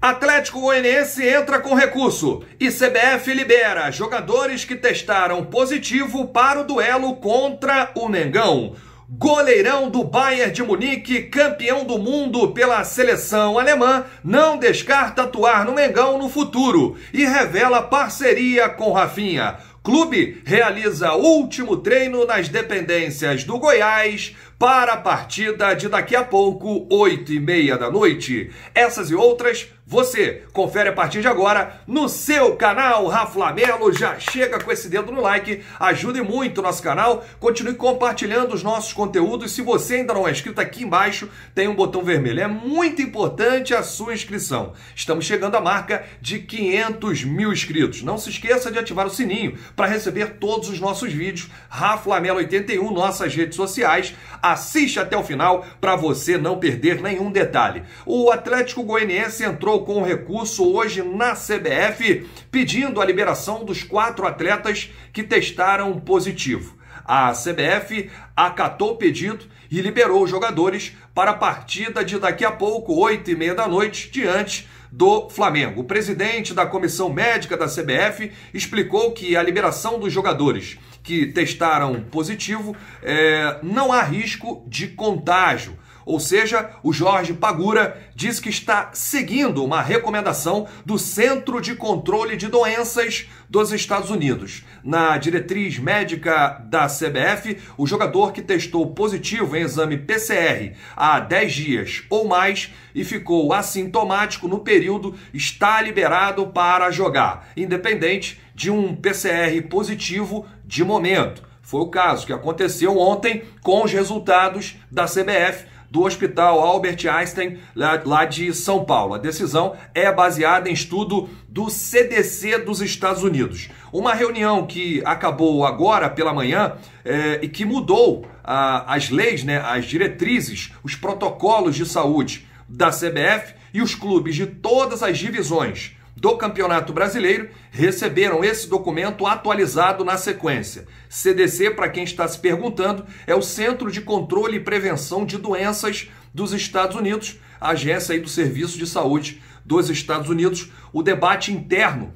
Atlético Goianiense entra com recurso e CBF libera jogadores que testaram positivo para o duelo contra o Mengão. Goleirão do Bayern de Munique, campeão do mundo pela seleção alemã, não descarta atuar no Mengão no futuro e revela parceria com Rafinha. Clube realiza último treino nas dependências do Goiás para a partida de daqui a pouco, oito e meia da noite. Essas e outras você confere a partir de agora no seu canal Raflamelo. Já chega com esse dedo no like, ajude muito o nosso canal. Continue compartilhando os nossos conteúdos. Se você ainda não é inscrito, aqui embaixo tem um botão vermelho. É muito importante a sua inscrição. Estamos chegando à marca de 500 mil inscritos. Não se esqueça de ativar o sininho para receber todos os nossos vídeos. Raflamelo81, nossas redes sociais. Assiste até o final para você não perder nenhum detalhe. O Atlético Goianiense entrou com um recurso hoje na CBF pedindo a liberação dos quatro atletas que testaram positivo. A CBF acatou o pedido e liberou os jogadores para a partida de daqui a pouco, 8 e meia da noite, diante do Flamengo. O presidente da comissão médica da CBF explicou que a liberação dos jogadores que testaram positivo é, não há risco de contágio. Ou seja, o Jorge Pagura diz que está seguindo uma recomendação do Centro de Controle de Doenças dos Estados Unidos. Na diretriz médica da CBF, o jogador que testou positivo em exame PCR há 10 dias ou mais e ficou assintomático no período está liberado para jogar, independente de um PCR positivo de momento. Foi o caso que aconteceu ontem com os resultados da CBF do Hospital Albert Einstein, lá de São Paulo. A decisão é baseada em estudo do CDC dos Estados Unidos. Uma reunião que acabou agora pela manhã é, e que mudou a, as leis, né, as diretrizes, os protocolos de saúde da CBF e os clubes de todas as divisões do Campeonato Brasileiro receberam esse documento atualizado na sequência. CDC, para quem está se perguntando, é o Centro de Controle e Prevenção de Doenças dos Estados Unidos, a agência aí do Serviço de Saúde dos Estados Unidos. O debate interno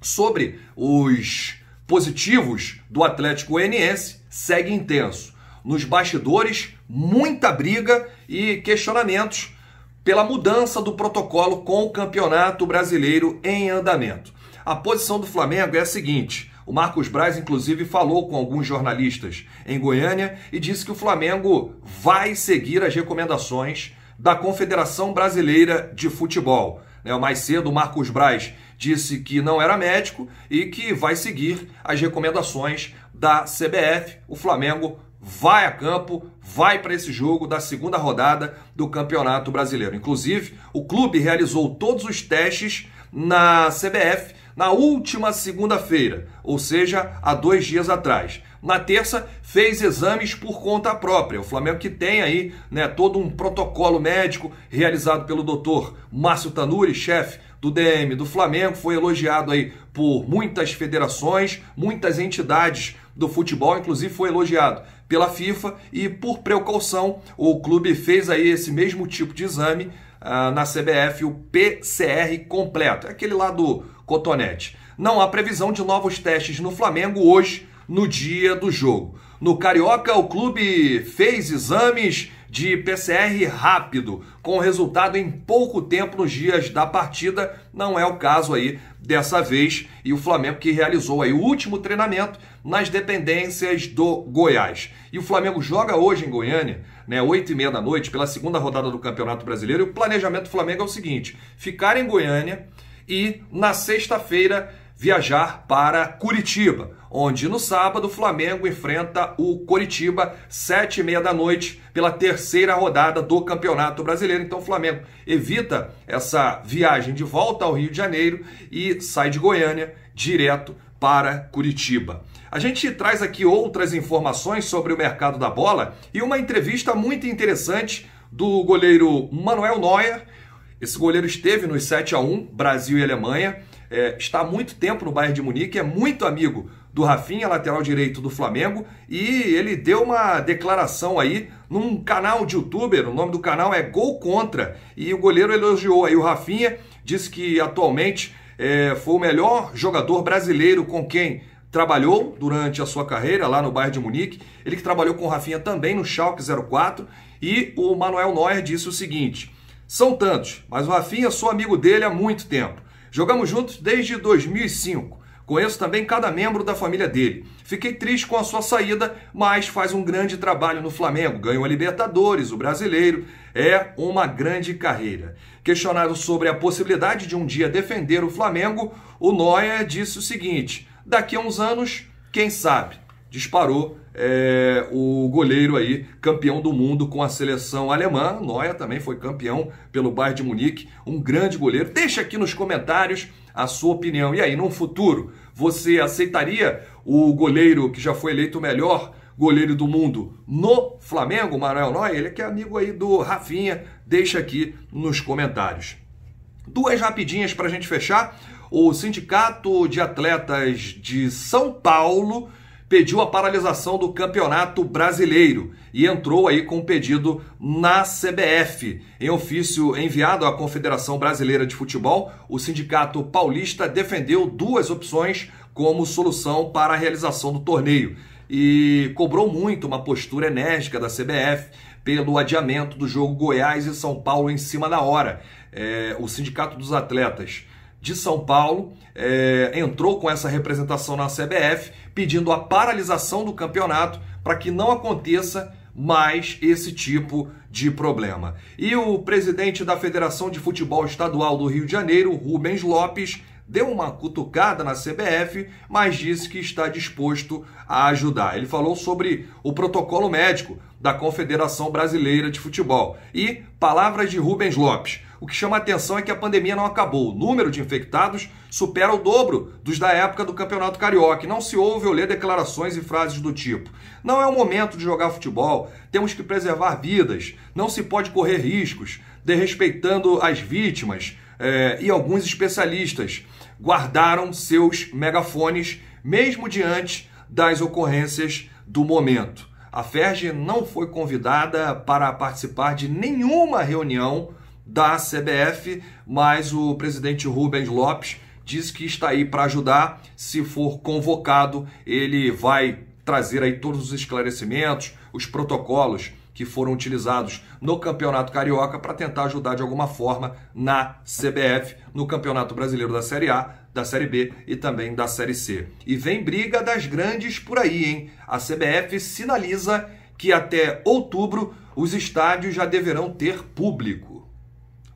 sobre os positivos do Atlético Goianiense segue intenso. Nos bastidores, muita briga e questionamentos pela mudança do protocolo com o Campeonato Brasileiro em andamento. A posição do Flamengo é a seguinte: o Marcos Braz, inclusive, falou com alguns jornalistas em Goiânia e disse que o Flamengo vai seguir as recomendações da Confederação Brasileira de Futebol. Né, mais cedo, o Marcos Braz disse que não era médico e que vai seguir as recomendações da CBF. O Flamengo vai a campo, vai para esse jogo da segunda rodada do Campeonato Brasileiro. Inclusive, o clube realizou todos os testes na CBF na última segunda-feira, ou seja, há dois dias atrás. Na terça, fez exames por conta própria. O Flamengo que tem aí né, todo um protocolo médico realizado pelo doutor Márcio Tanuri, chefe do DM do Flamengo, foi elogiado aí por muitas federações, muitas entidades do futebol, inclusive foi elogiado pela FIFA e por precaução o clube fez aí esse mesmo tipo de exame uh, na CBF, o PCR completo, é aquele lá do cotonete. Não há previsão de novos testes no Flamengo hoje, no dia do jogo. No Carioca, o clube fez exames de PCR rápido, com resultado em pouco tempo nos dias da partida. Não é o caso aí dessa vez. E o Flamengo que realizou aí o último treinamento nas dependências do Goiás. E o Flamengo joga hoje em Goiânia, né, 8 e meia da noite, pela segunda rodada do Campeonato Brasileiro. E o planejamento do Flamengo é o seguinte: ficar em Goiânia e na sexta-feira viajar para Curitiba, onde no sábado o Flamengo enfrenta o Curitiba sete e meia da noite pela terceira rodada do Campeonato Brasileiro. Então o Flamengo evita essa viagem de volta ao Rio de Janeiro e sai de Goiânia direto para Curitiba. A gente traz aqui outras informações sobre o mercado da bola e uma entrevista muito interessante do goleiro Manuel Neuer. Esse goleiro esteve nos 7 a 1 Brasil e Alemanha é, está há muito tempo no Bayern de Munique, é muito amigo do Rafinha, lateral direito do Flamengo, e ele deu uma declaração aí num canal de youtuber, o nome do canal é Gol Contra, e o goleiro elogiou aí o Rafinha, disse que atualmente é, foi o melhor jogador brasileiro com quem trabalhou durante a sua carreira lá no Bayern de Munique, ele que trabalhou com o Rafinha também no Schalke 04, e o Manuel Neuer disse o seguinte, são tantos, mas o Rafinha é sou amigo dele há muito tempo. Jogamos juntos desde 2005. Conheço também cada membro da família dele. Fiquei triste com a sua saída, mas faz um grande trabalho no Flamengo. Ganhou a Libertadores, o brasileiro. É uma grande carreira. Questionado sobre a possibilidade de um dia defender o Flamengo, o Noia disse o seguinte: daqui a uns anos, quem sabe? Disparou é, o goleiro aí, campeão do mundo com a seleção alemã. Noia também foi campeão pelo Bayern de Munique, um grande goleiro. Deixa aqui nos comentários a sua opinião. E aí, num futuro, você aceitaria o goleiro que já foi eleito o melhor goleiro do mundo no Flamengo, Manuel Noia? Ele é que é amigo aí do Rafinha. Deixa aqui nos comentários. Duas rapidinhas para a gente fechar. O Sindicato de Atletas de São Paulo pediu a paralisação do Campeonato Brasileiro e entrou aí com um pedido na CBF. Em ofício enviado à Confederação Brasileira de Futebol, o Sindicato Paulista defendeu duas opções como solução para a realização do torneio e cobrou muito uma postura enérgica da CBF pelo adiamento do jogo Goiás e São Paulo em cima da hora. É, o Sindicato dos Atletas de São Paulo é, entrou com essa representação na CBF pedindo a paralisação do campeonato para que não aconteça mais esse tipo de problema. E o presidente da Federação de Futebol Estadual do Rio de Janeiro, Rubens Lopes, deu uma cutucada na CBF, mas disse que está disposto a ajudar. Ele falou sobre o protocolo médico da Confederação Brasileira de Futebol. E palavras de Rubens Lopes. O que chama a atenção é que a pandemia não acabou. O número de infectados supera o dobro dos da época do Campeonato Carioca. Não se ouve ou lê declarações e frases do tipo: Não é o momento de jogar futebol, temos que preservar vidas, não se pode correr riscos, desrespeitando as vítimas. É, e alguns especialistas guardaram seus megafones, mesmo diante das ocorrências do momento. A Ferge não foi convidada para participar de nenhuma reunião da CBF, mas o presidente Rubens Lopes diz que está aí para ajudar. Se for convocado, ele vai trazer aí todos os esclarecimentos, os protocolos que foram utilizados no Campeonato Carioca para tentar ajudar de alguma forma na CBF, no Campeonato Brasileiro da Série A, da Série B e também da Série C. E vem briga das grandes por aí, hein? A CBF sinaliza que até outubro os estádios já deverão ter público.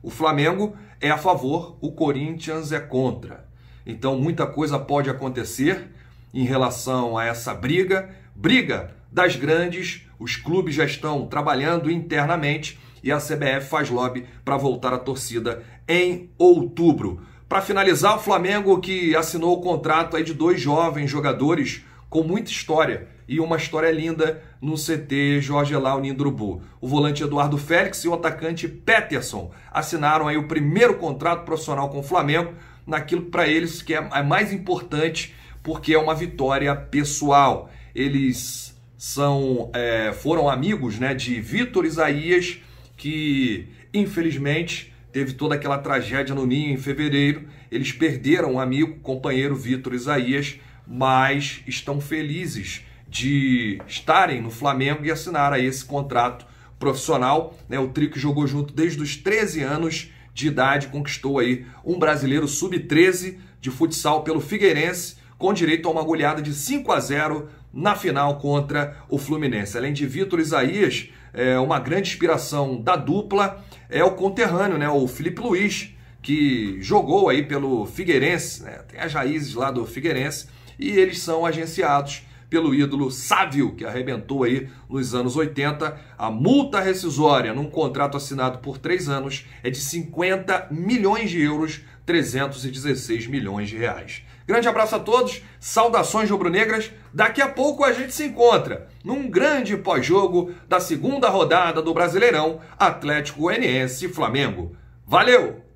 O Flamengo é a favor, o Corinthians é contra. Então muita coisa pode acontecer em relação a essa briga. Briga das grandes, os clubes já estão trabalhando internamente e a CBF faz lobby para voltar a torcida em outubro. Para finalizar, o Flamengo que assinou o contrato aí de dois jovens jogadores com muita história e uma história linda no CT Jorge Lau Nindrubu. O volante Eduardo Félix e o atacante Peterson assinaram aí o primeiro contrato profissional com o Flamengo, naquilo para eles que é, é mais importante, porque é uma vitória pessoal. Eles são é, foram amigos né, de Vitor Isaías, que infelizmente teve toda aquela tragédia no ninho em fevereiro. Eles perderam um amigo, companheiro Vitor Isaías, mas estão felizes de estarem no Flamengo e assinar aí esse contrato profissional. Né? O Trio jogou junto desde os 13 anos de idade, conquistou aí um brasileiro sub-13 de futsal pelo Figueirense, com direito a uma goleada de 5 a 0 na final contra o Fluminense. Além de Vitor Isaías, é, uma grande inspiração da dupla é o conterrâneo, né, o Felipe Luiz, que jogou aí pelo Figueirense, né, tem as raízes lá do Figueirense, e eles são agenciados pelo ídolo Sávio, que arrebentou aí nos anos 80. A multa rescisória num contrato assinado por três anos é de 50 milhões de euros, 316 milhões de reais. Grande abraço a todos, saudações rubro-negras. Daqui a pouco a gente se encontra num grande pós-jogo da segunda rodada do Brasileirão Atlético Goianiense Flamengo. Valeu!